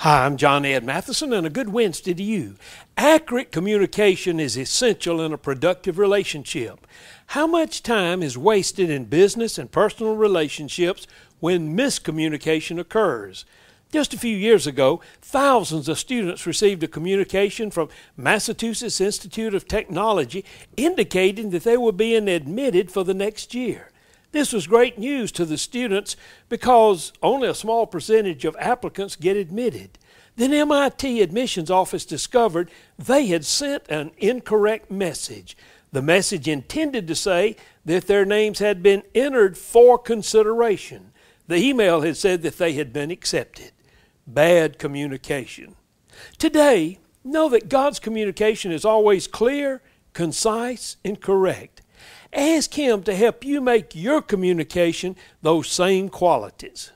Hi, I'm John Ed Matheson, and a good Wednesday to you. Accurate communication is essential in a productive relationship. How much time is wasted in business and personal relationships when miscommunication occurs? Just a few years ago, thousands of students received a communication from Massachusetts Institute of Technology indicating that they were being admitted for the next year. This was great news to the students because only a small percentage of applicants get admitted. Then MIT admissions office discovered they had sent an incorrect message. The message intended to say that their names had been entered for consideration. The email had said that they had been accepted. Bad communication. Today, know that God's communication is always clear, concise, and correct. Ask Him to help you make your communication those same qualities.